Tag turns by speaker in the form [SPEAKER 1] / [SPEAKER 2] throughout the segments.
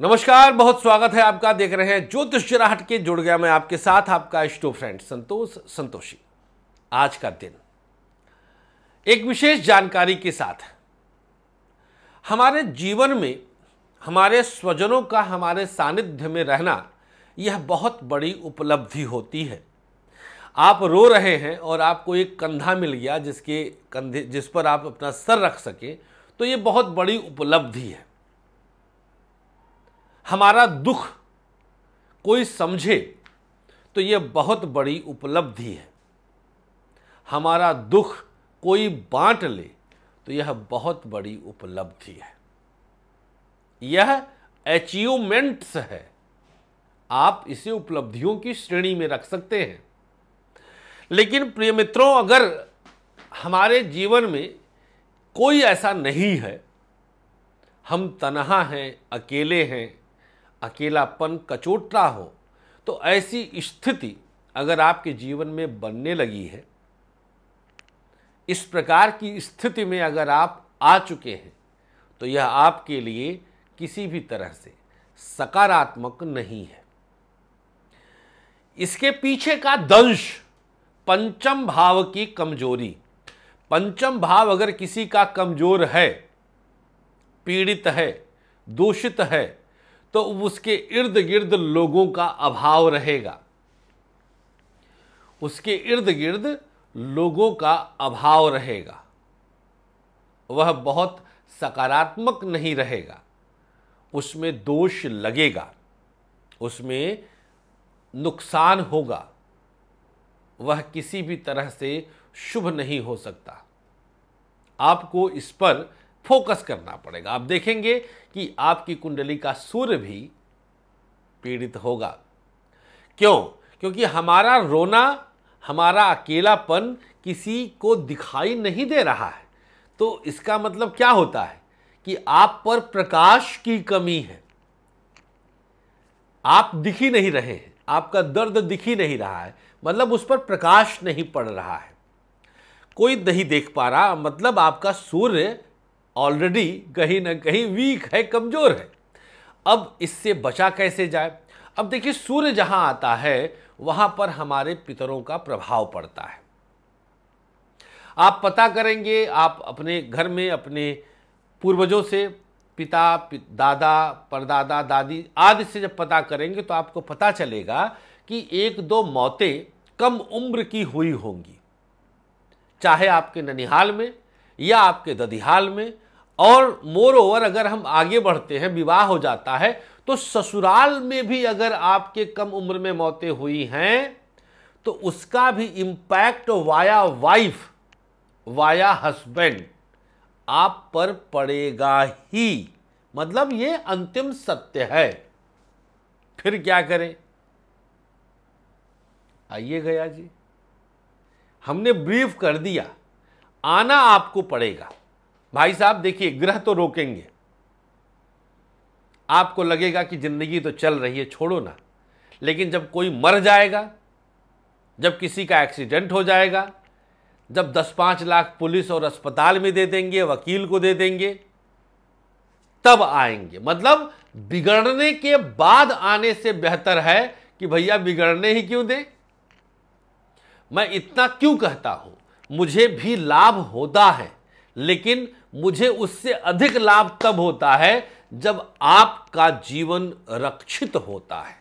[SPEAKER 1] नमस्कार बहुत स्वागत है आपका देख रहे हैं ज्योतिष चिराहट के जुड़ गया मैं आपके साथ आपका स्टो फ्रेंड संतोष संतोषी आज का दिन एक विशेष जानकारी के साथ हमारे जीवन में हमारे स्वजनों का हमारे सानिध्य में रहना यह बहुत बड़ी उपलब्धि होती है आप रो रहे हैं और आपको एक कंधा मिल गया जिसके कंधे जिस पर आप अपना सर रख सकें तो ये बहुत बड़ी उपलब्धि है हमारा दुख कोई समझे तो यह बहुत बड़ी उपलब्धि है हमारा दुख कोई बांट ले तो यह बहुत बड़ी उपलब्धि है यह अचीवमेंट्स है आप इसे उपलब्धियों की श्रेणी में रख सकते हैं लेकिन प्रिय मित्रों अगर हमारे जीवन में कोई ऐसा नहीं है हम तनहा हैं अकेले हैं अकेलापन कचोट रहा हो तो ऐसी स्थिति अगर आपके जीवन में बनने लगी है इस प्रकार की स्थिति में अगर आप आ चुके हैं तो यह आपके लिए किसी भी तरह से सकारात्मक नहीं है इसके पीछे का दंश पंचम भाव की कमजोरी पंचम भाव अगर किसी का कमजोर है पीड़ित है दूषित है तो उसके इर्द गिर्द लोगों का अभाव रहेगा उसके इर्द गिर्द लोगों का अभाव रहेगा वह बहुत सकारात्मक नहीं रहेगा उसमें दोष लगेगा उसमें नुकसान होगा वह किसी भी तरह से शुभ नहीं हो सकता आपको इस पर फोकस करना पड़ेगा आप देखेंगे कि आपकी कुंडली का सूर्य भी पीड़ित होगा क्यों क्योंकि हमारा रोना हमारा अकेलापन किसी को दिखाई नहीं दे रहा है तो इसका मतलब क्या होता है कि आप पर प्रकाश की कमी है आप दिखी नहीं रहे हैं आपका दर्द दिखी नहीं रहा है मतलब उस पर प्रकाश नहीं पड़ रहा है कोई नहीं देख पा रहा मतलब आपका सूर्य ऑलरेडी कहीं ना कहीं वीक है कमज़ोर है अब इससे बचा कैसे जाए अब देखिए सूर्य जहां आता है वहां पर हमारे पितरों का प्रभाव पड़ता है आप पता करेंगे आप अपने घर में अपने पूर्वजों से पिता दादा परदादा दादी आदि से जब पता करेंगे तो आपको पता चलेगा कि एक दो मौतें कम उम्र की हुई होंगी चाहे आपके ननिहाल में या आपके ददिहाल में और मोर ओवर अगर हम आगे बढ़ते हैं विवाह हो जाता है तो ससुराल में भी अगर आपके कम उम्र में मौतें हुई हैं तो उसका भी impact via wife via husband आप पर पड़ेगा ही मतलब ये अंतिम सत्य है फिर क्या करें आइए गया जी हमने ब्रीफ कर दिया आना आपको पड़ेगा भाई साहब देखिए ग्रह तो रोकेंगे आपको लगेगा कि जिंदगी तो चल रही है छोड़ो ना लेकिन जब कोई मर जाएगा जब किसी का एक्सीडेंट हो जाएगा जब दस पांच लाख पुलिस और अस्पताल में दे देंगे वकील को दे देंगे तब आएंगे मतलब बिगड़ने के बाद आने से बेहतर है कि भैया बिगड़ने ही क्यों दे मैं इतना क्यों कहता हूं मुझे भी लाभ होता है लेकिन मुझे उससे अधिक लाभ तब होता है जब आपका जीवन रक्षित होता है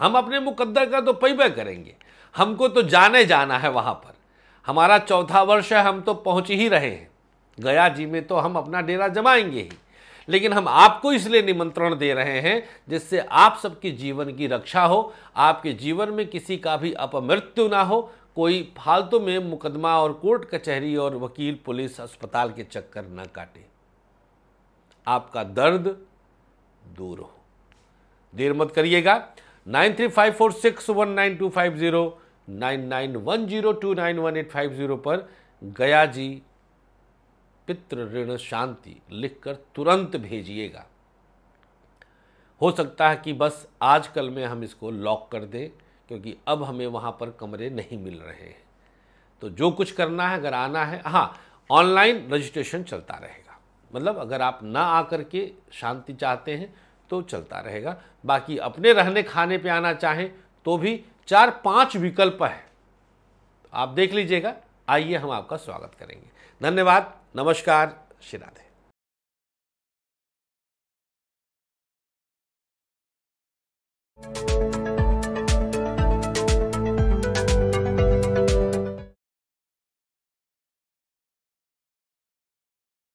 [SPEAKER 1] हम अपने मुकद्दर का तो पैबे करेंगे हमको तो जाने जाना है वहां पर हमारा चौथा वर्ष है हम तो पहुंच ही रहे हैं गया जी में तो हम अपना डेरा जमाएंगे ही लेकिन हम आपको इसलिए निमंत्रण दे रहे हैं जिससे आप सबके जीवन की रक्षा हो आपके जीवन में किसी का भी अपमृत्यु ना हो कोई फालतू में मुकदमा और कोर्ट कचहरी और वकील पुलिस अस्पताल के चक्कर न काटे आपका दर्द दूर हो देर मत करिएगा nine three five four six one nine two five zero nine nine one zero two nine one eight five zero पर गया जी पित्र ऋण शांति लिखकर तुरंत भेजिएगा हो सकता है कि बस आजकल में हम इसको लॉक कर दें क्योंकि अब हमें वहाँ पर कमरे नहीं मिल रहे हैं तो जो कुछ करना है अगर आना है हाँ ऑनलाइन रजिस्ट्रेशन चलता रहेगा मतलब अगर आप ना आकर के शांति चाहते हैं तो चलता रहेगा बाकी अपने रहने खाने पे आना चाहें तो भी चार पांच विकल्प है आप देख लीजिएगा आइए हम आपका स्वागत करेंगे धन्यवाद नमस्कार श्री राधे thank you